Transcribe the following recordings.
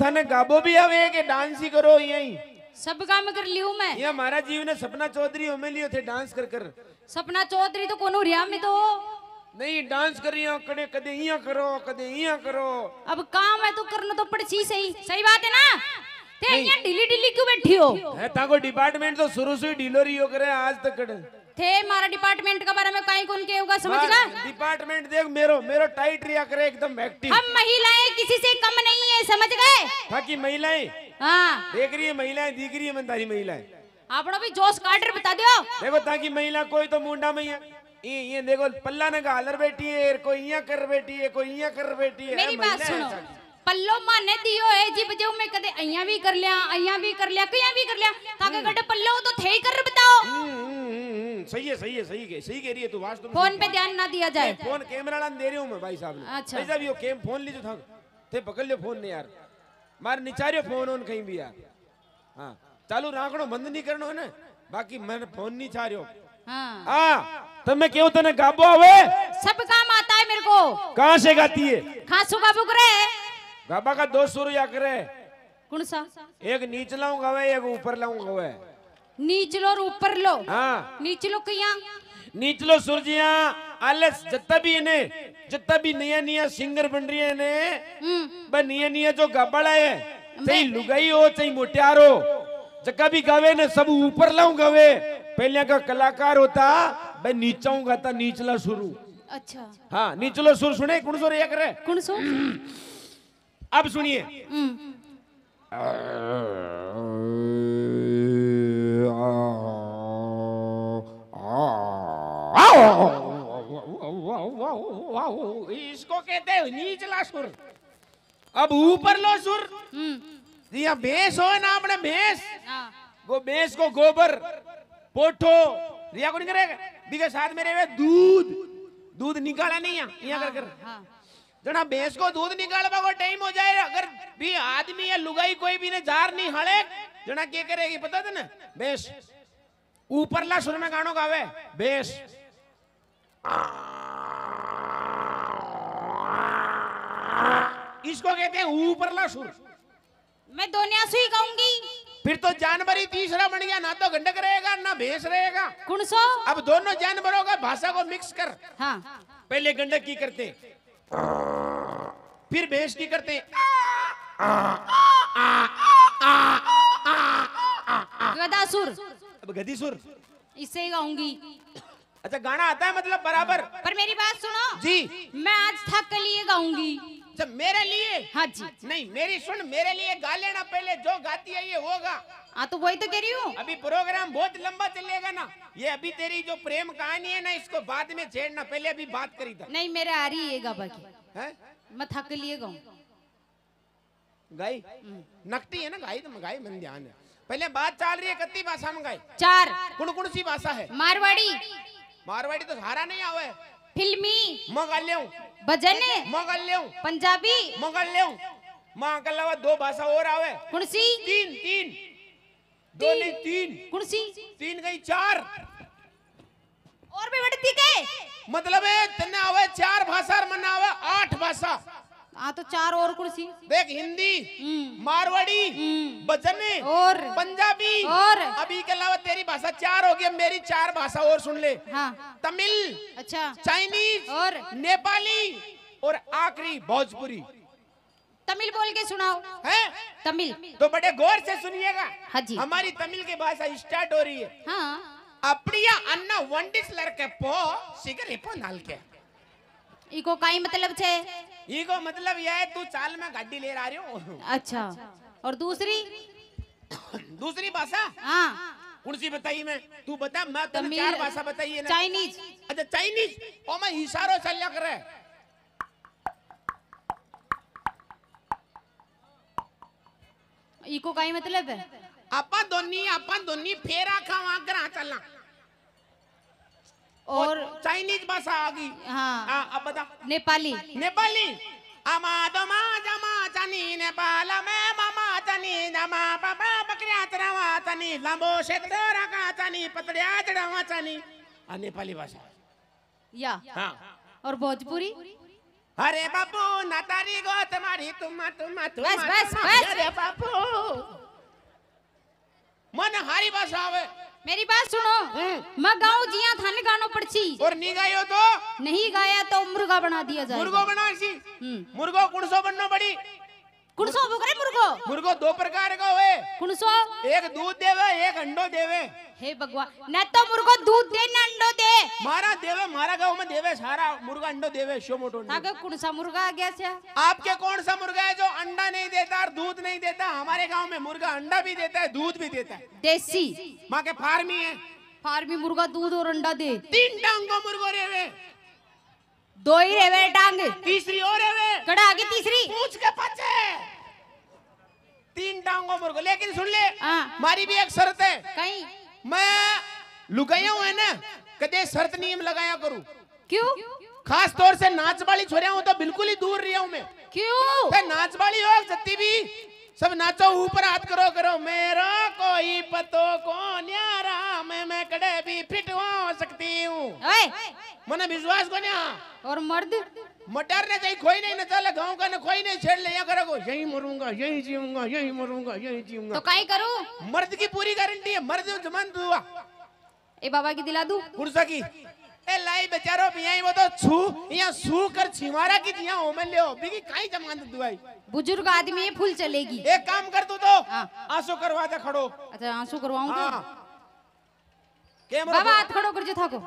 थाने गाबो भी आवे के डांस ही करो यही सब काम कर लियो मैं ये हमारा जीवन है सपना चौधरी हमें लियो थे डांस कर कर सपना चौधरी तो कोनो रिया में तो नहीं डांस कर रही करियो कदे कदे इया करो कदे इया करो अब काम है तो करना तो पड़सी सही सही बात है ना ते तो इया ढीली ढीली क्यों बैठी हो है ताको डिपार्टमेंट तो शुरू से ही ढीलो हो करे आज तक तो थे हमारा डिपार्टमेंट का बारे में कहीं कौन के होगा समझ गया डिपार्टमेंट देख मेरो मेरो टाइट रिया करे एकदम एक्टिव हम महिलाएं किसी से कम नहीं है समझ गए बाकी महिलाएं हां देख रही है महिलाएं दिख रही है मंदारी महिलाएं आपनो भी जोश कार्डर बता दियो देखो ताकि महिला कोई तो मुंडा में है ये ये देखो पल्ला ने कहा हलर बैठी है कोई यहां कर बैठी है कोई यहां कर बैठी है मेरी बात सुनो पल्लो माने दियो है जी बजाऊ मैं कदे अइया भी कर लिया अइया भी कर लिया कइया भी कर लिया ताके हम्म। गड पल्लो तो थे ही कर बताओ हम्म, हम्म। सही है सही है सही है सही कह रही है तू वास्तव तो में फोन पे ध्यान ना दिया जाए फोन कैमरा लान दे रही हूँ मैं भाई साहब ने अच्छा भाई साहब यो कैम फोन लीजो था थे पकड़ लियो फोन ने यार मार निचारियो फोन ऑन कहीं भी यार हाँ चालू राखड़ो बंद नहीं करनो है ना बाकी मैंने फोन नहीं चाह रहा हाँ आ, हाँ, तब तो मैं क्यों तने गाबो आवे सब काम आता है मेरे को कहाँ से गाती है खांसू का बुक रहे गाबा का दो सौ रुपया करे कौन सा एक नीच लाऊंगा एक ऊपर लाऊंगा નીચલો लो હા નીચલો ક્યાં નીચલો સુરજીયા આલસ જતા બી એને जत्ता भी नया नया सिंगर बन रही है ने बस नया नया जो गाबड़ा है सही लुगाई हो सही मोटियार हो जगह भी गावे ने सब ऊपर लाऊं गावे पहले का कलाकार होता बस नीचा हूँ गाता नीचला शुरू अच्छा हाँ नीचलो सुर सुने कौन सो रहे करे कौन सो अब सुनिए हम्म। इसको कहते हैं नीचला सुर अब ऊपर लो सुर हम्म। या भैंस हो ना अपने भैंस वो भैंस को गोबर पोठो रिया को नहीं करेगा बिके साथ मेरे में दूध दूध निकाला नहीं है यहाँ कर कर हाँ, हाँ। जना भैंस को दूध निकालवा को टाइम हो जाए अगर भी आदमी या लुगाई कोई भी ने जार नहीं हड़े जना क्या करेगी पता था ना भैंस ला सुर में गानो गावे भैंस इसको कहते हैं ऊपरला सुर मैं दोनिया सुई कहूंगी फिर तो जानवर ही तीसरा बन गया ना तो गंडक रहेगा ना भेस रहेगा कुणसो अब दोनों जानवरों का भाषा को मिक्स कर हाँ। पहले गंडक की करते फिर भेस की करते गदासुर अब गदीसुर इसे ही गाऊंगी अच्छा गाना आता है मतलब बराबर पर मेरी बात सुनो जी मैं आज थक के लिए गाऊंगी अच्छा मेरे लिए हाँ जी नहीं मेरी सुन मेरे लिए गा लेना पहले जो गाती है ये होगा हाँ तो वही तो कह रही हूँ अभी प्रोग्राम बहुत लंबा चलेगा ना ये अभी तेरी जो प्रेम कहानी है ना इसको बाद में छेड़ना पहले अभी बात करी था नहीं मेरे आ रही है बाकी मैं थक लिए गाऊ गाई नकती है ना गाई तो गाई मन ध्यान है पहले बात चाल रही है कत्ती भाषा में गाई चार कुण सी भाषा है मारवाड़ी मारवाड़ी तो सहारा नहीं आवे फिल्मी मंगल लेऊ भजन मंगल लेऊ पंजाबी मंगल लेऊ मां के अलावा दो भाषा और आवे कौन तीन तीन दो नहीं तीन कौन तीन गई चार और भी बढ़ती के मतलब है तन्ने आवे चार हाँ तो चार और कुर्सी देख हिंदी हम्म। मारवाड़ी बचने हम्म। और पंजाबी और अभी के अलावा तेरी भाषा चार हो गई मेरी चार भाषा और सुन ले हाँ। तमिल अच्छा चाइनीज और नेपाली और आखिरी भोजपुरी तमिल बोल के सुनाओ है तमिल तो बड़े गौर से सुनिएगा हाँ जी हमारी तमिल की भाषा स्टार्ट हो रही है हाँ अपनिया अन्ना वंडिस लड़के पो सिगरे पो नाल के इको काई मतलब छे ई को मतलब यह है तू चाल में गाड़ी ले रहा हो अच्छा और दूसरी दूसरी भाषा हाँ कौन सी बताई मैं तू बता मैं तो चार भाषा बताई है चाइनीज अच्छा चाइनीज और मैं इशारों से लग रहा है इको का ही मतलब है अपन दोनी अपन दोनी फेरा खावा करा हाँ, चलना और चाइनीज भाषा आ गई हाँ आ, अब बता नेपाली नेपाली अमा दमा जमा चनी नेपाल में ममा चनी जमा पापा बकरिया चढ़ावा चनी लंबो क्षेत्र रखा चनी पतड़िया चढ़ावा चनी नेपाली भाषा या हाँ और भोजपुरी अरे बापू नातारी गो तुम्हारी तुम तुम तुम बस बस बस अरे बापू मन हरी भाषा है मेरी बात सुनो हम्म। मैं गाँव जिया थाने गानो पड़छी और नहीं गायो तो नहीं गाया तो मुर्गा बना दिया जाए मुर्गो बना सी हम्म। मुर्गो कुड़सो बनना पड़ी कुड़सो बुकरे मुर्गो मुर्गो दो प्रकार का हुए कुड़सो एक दूध देवे एक अंडो देवे हे भगवान न तो मुर्गो दूध दे न अंडो दे मारा देवे मारा गांव में देवे सारा मुर्गा अंडो देवे शो मोटो ताके कौन सा मुर्गा आ गया से आपके कौन सा मुर्गा है जो अंडा नहीं देता और दूध नहीं देता हमारे गांव में मुर्गा अंडा भी देता है दूध भी देता है देसी मां के फार्मी है फार्मी मुर्गा दूध और अंडा दे तीन टांगो मुर्गो रेवे दो ही रेवे टांग तीसरी और रेवे कड़ा आगे तीसरी पूछ के पचे तीन टांगो मुर्गो लेकिन सुन ले हमारी हाँ. भी एक शर्त है कहीं मैं लुगाया हूं ना कदे शर्त नियम लगाया करूँ क्यों खास तौर से नाच वाली छोरिया हूँ तो बिल्कुल ही दूर रही हूँ मैं क्यों नाच वाली हो जत्ती भी सब नाचो ऊपर हाथ करो करो मेरा कोई पतो को न्यारा मैं मैं कड़े भी फिट हो सकती हूँ मैंने विश्वास को न्या हाँ। और मर्द मटर ने कहीं खोई नहीं नचा तो गाँव का न खोई नहीं छेड़ लिया करोगे यही मरूंगा यही जीऊंगा यही मरूंगा यही जीऊंगा तो कहीं करो मर्द की पूरी गारंटी है मर्द जमान दुआ ए बाबा की दिला दू पुरसा की ए लाई बेचारो यही वो तो छू यहाँ छू कर छिमारा की जिया हो मैं हो बिगी कहीं जमान दुआई बुजुर्ग आदमी ये फूल चलेगी एक काम कर तू तो हाँ। आंसू करवा दे खड़ो अच्छा आंसू करवाऊं तो? हाँ। बाबा तो- हाथ खड़ो कर जो था को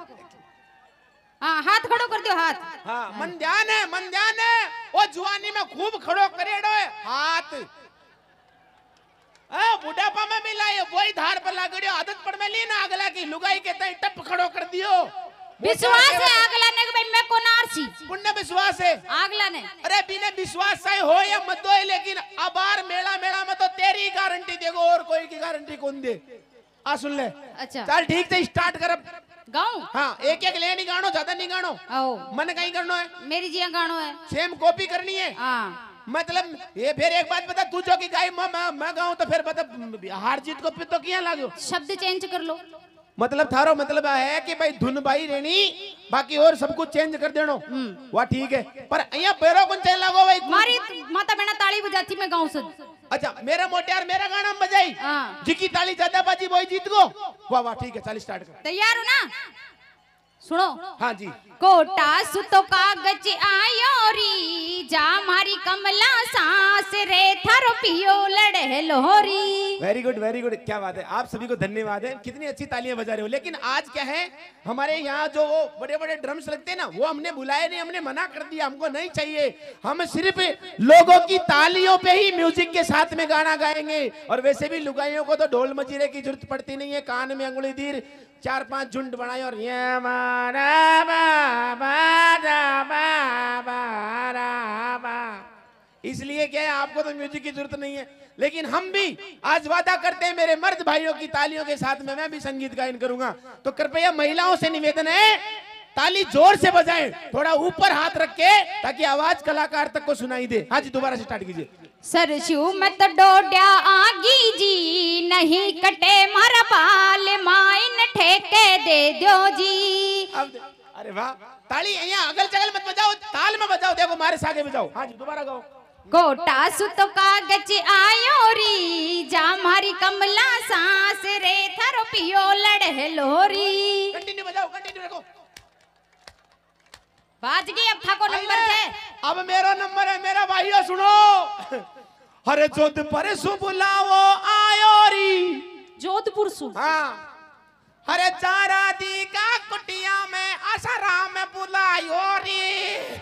हाँ हाथ खड़ो कर दो हाथ हाँ मन ध्यान है मन ध्यान है वो जुआनी में खूब खड़ो करेड़ो है हाथ बुढ़ापा में मिला ये वही धार पर लागड़ियो आदत पड़ में ली ना अगला की लुगाई के तई टप खड़ो कर दियो विश्वास है अगला ने भाई मैं कोन आरसी पुण्य विश्वास है अगला ने अरे बिना विश्वास से हो या मत दो लेकिन अबार मेला मेला में तो तेरी गारंटी देगो और कोई की गारंटी कौन दे आ सुन ले अच्छा चल ठीक से स्टार्ट कर अब गाऊं हाँ एक एक ले नहीं गाणो ज्यादा नहीं गाणो मन कहीं गानो है मेरी जिया गाणो है सेम कॉपी करनी है हाँ मतलब ये फिर एक बात बता तू जो की गाय मैं मैं गाऊं तो फिर मतलब हार जीत को तो किया लागो शब्द चेंज कर लो मतलब थारो मतलब है कि भाई धुन भाई रेणी बाकी और सब कुछ चेंज कर देनो हम्म। वाह ठीक है पर अहिया बेरो कौन चेंज लागो भाई मारी माता बहना ताली बजाती मैं गाऊं सुन अच्छा मेरा मोटियार मेरा गाना बजाई हाँ। जिकी ताली ज्यादा बाजी बॉय जीत गो वाह वाह ठीक है चालीस स्टार्ट कर तैयार हो ना सुनो हाँ जी कोटा सुतो कागज आयो री जा मारी कमला सास रे थारो पियो लड़े लोहरी वेरी गुड वेरी गुड क्या बात है आप सभी को धन्यवाद है कितनी अच्छी तालियां बजा रहे हो लेकिन आज क्या है हमारे यहाँ जो बड़े बड़े ड्रम्स लगते हैं ना वो हमने बुलाए नहीं हमने मना कर दिया हमको नहीं चाहिए हम सिर्फ लोगों की तालियों पे ही म्यूजिक के साथ में गाना गाएंगे और वैसे भी लुगाइयों को तो ढोल मजीरे की जरूरत पड़ती नहीं है कान में अंगुली दीर चार पांच झुंड बनाए और ये मा इसलिए क्या है आपको तो म्यूजिक की जरूरत नहीं है लेकिन हम भी आज वादा करते हैं मेरे मर्द भाइयों की तालियों के साथ में मैं भी संगीत गायन करूंगा तो कृपया महिलाओं से निवेदन है ताली जोर से बजाएं थोड़ा ऊपर हाथ रख के ताकि आवाज कलाकार तक को सुनाई दे हाँ जी दोबारा स्टार्ट कीजिए सरसू मत डोडिया आगी जी नहीं कटे मारा बाल माइन ठेके दे दो जी अरे वाह ताली यहाँ अगल चगल मत बजाओ ताल में बजाओ देखो मारे सागे बजाओ हाँ जी दोबारा गाओ कोटा सुत कागज आयो री जा मारी कमला सांस रे थारो पियो लड़े लोरी कंटिन्यू बजाओ कंटिन्यू रखो बाज गई अब थको अब मेरा नंबर है मेरा भाइयों सुनो अरे जोधपुर सु बुलाओ आयोरी जोधपुर सु हाँ अरे चारा दी का कुटिया में असरा में बुलायो री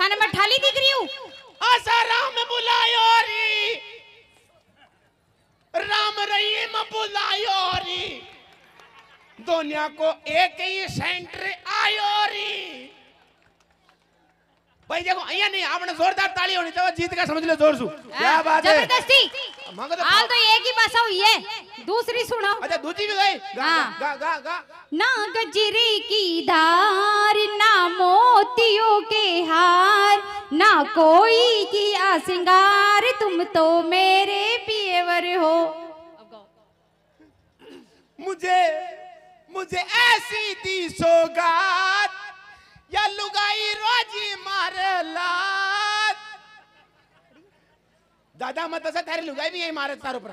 थाने में ठाली दिख रही हूँ असरा में बुलायो री राम में बुलायो री दुनिया को एक ही सेंटर आयो री भाई देखो અહીંયા नहीं आपने जोरदार ताली होनी चाहिए जीत का समझ लो जोर से क्या बात है जबरदस्ती हाल तो एक ही बस हुई है दूसरी सुनो अच्छा दूसरी भी गई गा गा गा गा ना गजरी की धार ना मोतियों के हार ना कोई किया सिंगार तुम तो मेरे पिएवर हो मुझे मुझे ऐसी दी सोगा या लुगाई रोजी मारे लात दादा मत असा तेरी लुगाई भी यही मारे तारों पर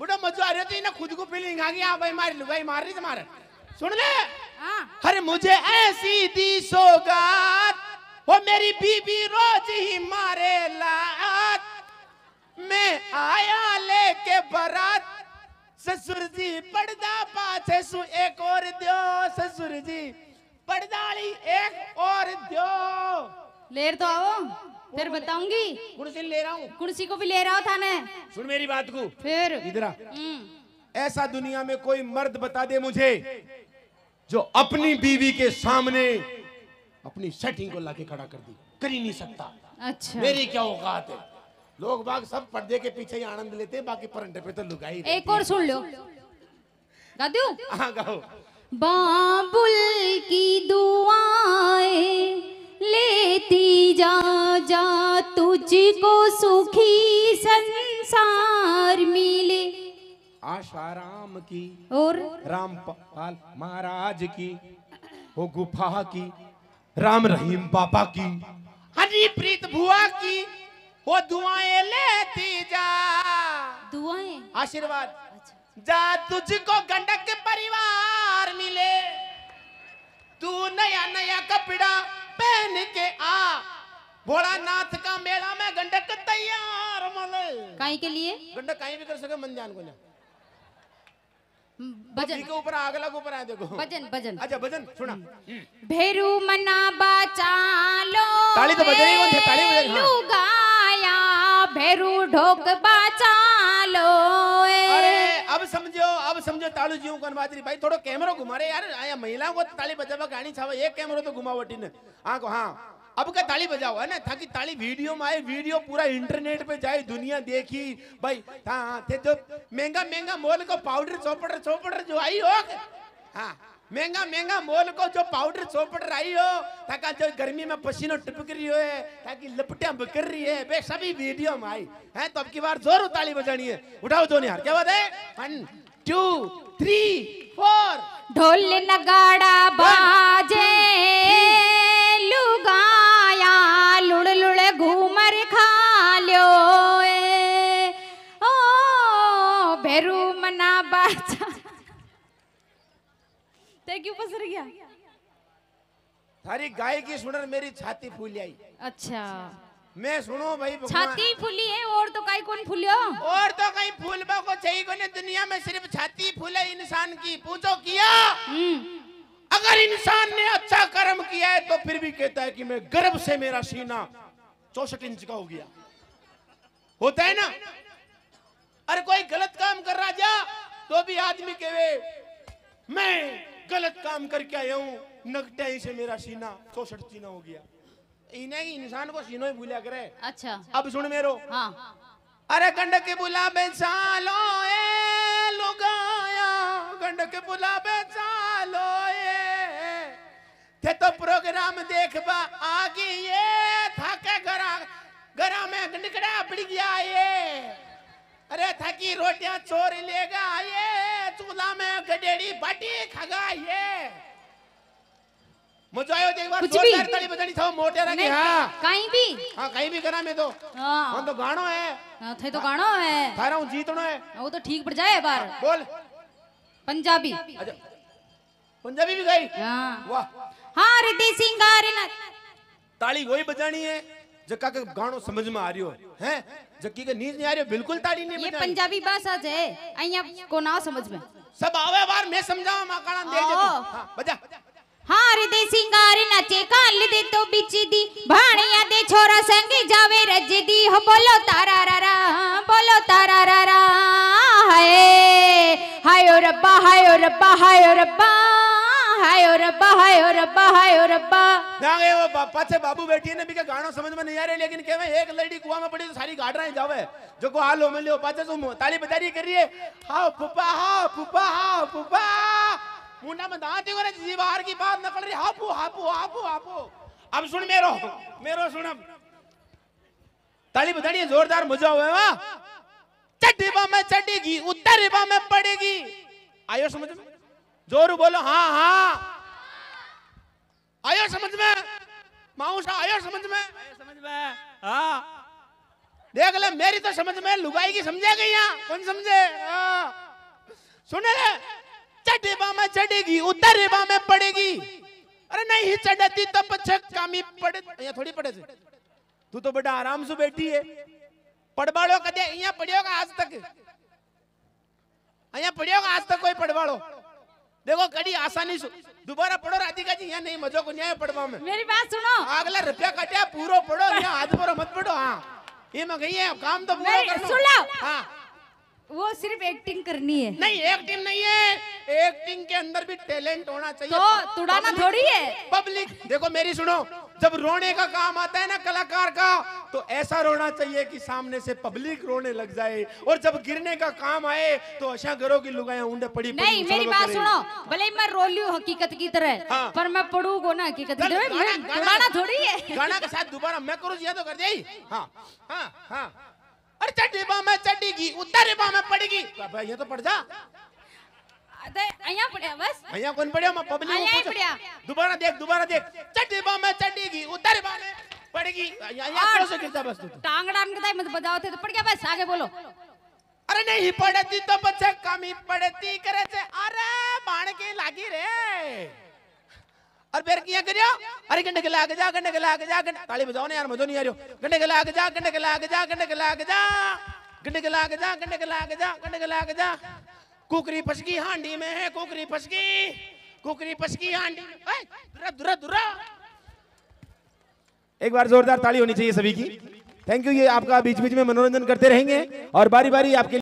बुढ़ा मजू आ रहे थे ना खुद को फीलिंग आ गई आप भाई मारे लुगाई मार रही थी मारे सुन ले हर मुझे ऐसी दी सोगात वो मेरी बीबी रोज ही मारे लात मैं आया ले के बरात ससुर जी पर्दा पाचे सु एक और दियो ससुर जी पड़दाली एक और दो ले तो आओ फिर बताऊंगी कुर्सी ले रहा हूँ कुर्सी को भी ले रहा था ने सुन मेरी बात को फिर इधर हम्म। ऐसा दुनिया में कोई मर्द बता दे मुझे जो अपनी बीवी के सामने अपनी सेटिंग को लाके खड़ा कर दी कर ही नहीं सकता अच्छा मेरी क्या औकात है लोग बाग सब पर्दे के पीछे ही आनंद लेते हैं बाकी परंडे पे तो लुगाई एक और सुन लो हाँ, गाओ बाबुल की दुआएं लेती जा जा तुझको सुखी संसार मिले आशाराम की और रामपाल महाराज की वो गुफा की राम रहीम बाबा की हरी प्रीत भुआ की वो दुआएं लेती जा दुआएं आशीर्वाद जा तुझको गंडक के परिवार मिले तू नया नया कपड़ा पहन के आ नाथ का मेला में गंडक तैयार मले कहीं के लिए गंडक कहीं भी कर सके मन जान को भजन के ऊपर आग लग ऊपर आए देखो भजन भजन अच्छा भजन सुना भेरू मना बचालो ताली तो बजे ही ताली बजे हाँ। है भेरू ढोक बचालो ए समझो अब समझो तालू जीव તાળુ જીવું भाई थोड़ा कैमरा घुमा रहे यार आया महिलाओं को ताली તાળી બજાવા ગાણી છાવે એક કેમેરો તો ઘુમાવટીને હા કો હા अब का ताली बजाओ है ना ताकि ताली वीडियो में आए वीडियो पूरा इंटरनेट पे जाए दुनिया देखी भाई हाँ थे जो तो महंगा महंगा मोल को पाउडर चौपड़ चौपड़ जो आई हो हाँ महंगा महंगा मोल को जो पाउडर चौपट रही हो ताकि जो गर्मी में पसीनो टपक रही हो ताकि लपटिया बकर रही है बे सभी वीडियो में आई है तो अब की बार जोर ताली बजानी है उठाओ जो नहीं क्या बात है वन टू थ्री फोर ढोल नगाड़ा बाजे ते क्यों पसर गया थारी गाय की सुनर मेरी छाती फूल आई अच्छा मैं सुनो भाई छाती फूली है और तो कई कौन फूलियो और तो कई फूल को चाहिए कोने दुनिया में सिर्फ छाती फूले इंसान की पूछो किया हम्म। अगर इंसान ने अच्छा कर्म किया है तो फिर भी कहता है कि मैं गर्व से मेरा सीना चौसठ इंच का हो गया होता है ना अरे कोई गलत काम कर रहा जा तो भी आदमी के मैं गलत काम करके आया हूँ नगटे से मेरा सीना चौसठ सीना हो गया इन्हें इंसान को सीनो ही भूलिया करे अच्छा अब सुन मेरो हाँ अरे के बुला बेचालो ए लुगाया गंड के बुला बेचालो ए थे तो प्रोग्राम देख बा आ गई ये थाके गरा गरा में निकड़ा पड़ गया ये अरे थकी रोटियां चोरी लेगा ये चूल्हा में गडेड़ी बाटी खगा ये मजा आयो एक बार जोरदार ताली बजानी था मोटे रखे हां कहीं भी हां कहीं भी करा मैं तो हां हाँ, तो गाणो है हां थे तो गाणो है थारा हूं जीतनो है हाँ, वो तो ठीक पड़ जाए बार हाँ, बोल पंजाबी अच्छा पंजाबी भी गई हां वाह हां रिद्धि सिंगार ताली वही बजानी है जका के गाणो समझ में आ रियो हैं जकी के नींद नहीं आ रियो बिल्कुल ताड़ी नहीं बजा ये पंजाबी भाषा जे अइया को ना समझ में सब आवे बार मैं समझावा माकाणा दे हाँ, बजा हां रे हार दे सिंगार नाचे काल दे तो बिच दी भाणिया दे छोरा संग जावे रज दी हो बोलो तारा रा रा बोलो तारा रा रा हाय हाय रब्बा हाय रब्बा हाय रब्बा हाय ओ रब्बा हाय ओ रब्बा हाय ओ रब्बा ना गए वो पापा से बाबू बैठी है ने भी के गाना समझ में नहीं आ रहे लेकिन केवे एक लड़ी कुआं में पड़ी तो सारी गाड़ रहे जावे जो को हाल हो में लियो पाछे सो ताली बजा रही कर रही है हा फुफा हा फुफा हा फुफा मुंडा में दांत ही करे बाहर की बात निकल रही हा हा हा हापू हा हापू अब सुन मेरो मेरो सुन अब ताली बजा रही है जोरदार मजा होवे वाह चड्डी बा में चड्डी चढ़ेगी उतरबा में पड़ेगी आयो समझ में जोर बोलो हाँ हाँ आया समझ में माऊ सा आया समझ में समझ में हाँ देख ले मेरी तो समझ में लुगाई की समझा गई यहाँ कौन समझे हाँ। सुन ले चढ़ेबा में चढ़ेगी उतर उतरेबा में पड़ेगी अरे नहीं चढ़ती तो पछक्का कामी पड़े या थोड़ी पड़े तू तो बेटा आराम से बैठी है पढ़वाड़ो कदे यहाँ पढ़ियोगा आज तक यहाँ पढ़ियोगा आज तक कोई पढ़वाड़ो देखो कड़ी आसानी से दोबारा पढ़ो राधिका जी यहाँ नहीं मजो को न्याय पढ़वा में मेरी बात सुनो हाँ, अगला रुपया कटे पूरा पढ़ो यहाँ हाथ पर मत पढ़ो हाँ ये मैं गई है काम तो पूरा कर सुन लो हाँ वो सिर्फ एक्टिंग करनी है नहीं एक्टिंग नहीं है एक्टिंग के अंदर भी टैलेंट होना चाहिए तो तुड़ाना थोड़ी है पब्लिक देखो मेरी सुनो जब रोने का काम आता है ना कलाकार का तो ऐसा रोना चाहिए कि सामने से पब्लिक रोने लग जाए और जब गिरने का काम आए तो अशा करो की लुगाया ऊंडे पड़ी नहीं मेरी बात सुनो भले ही मैं रो लियो हकीकत की तरह हाँ। पर मैं पढ़ूंगा ना हकीकत थोड़ी है गाना के साथ दोबारा मैं करूँ तो कर जाए हाँ, हाँ, हाँ। अरे चढ़ी बा में की उतर बा में पड़ेगी ये तो पड़ जा अरे અહીંયા પડ્યા બસ અહીંયા કોણ પડ્યા માં પબ્લિક અહીંયા પડ્યા દુબારા દેખ દુબારા દેખ ચડી બા મે ચડી ગઈ ઉતર બા મે पड़ गई यहाँ से गिरता बस तो। टांगड़ा कदाई मत बजाओ थे तो पड़ गया बस आगे बोलो अरे नहीं पड़ती तो बच्चे कम ही पड़ती करे से अरे बाण के लागी रे और फिर क्या करियो अरे गंडे के लाग जा गंडे के लाग जा गंडे ताली बजाओ ना यार मजो नहीं आ रही गंडे के लाग जा गंडे के लाग जा गंडे के लाग जा गंडे के लाग जा गंडे के लाग जा गंडे के लाग जा कुकरी पसकी हांडी में है कुकरी पसकी कुकरी पसकी हांडी दुरा दुरा दुरा एक बार जोरदार ताली होनी चाहिए सभी की थैंक यू ये आपका बीच बीच में मनोरंजन करते रहेंगे और बारी बारी आपके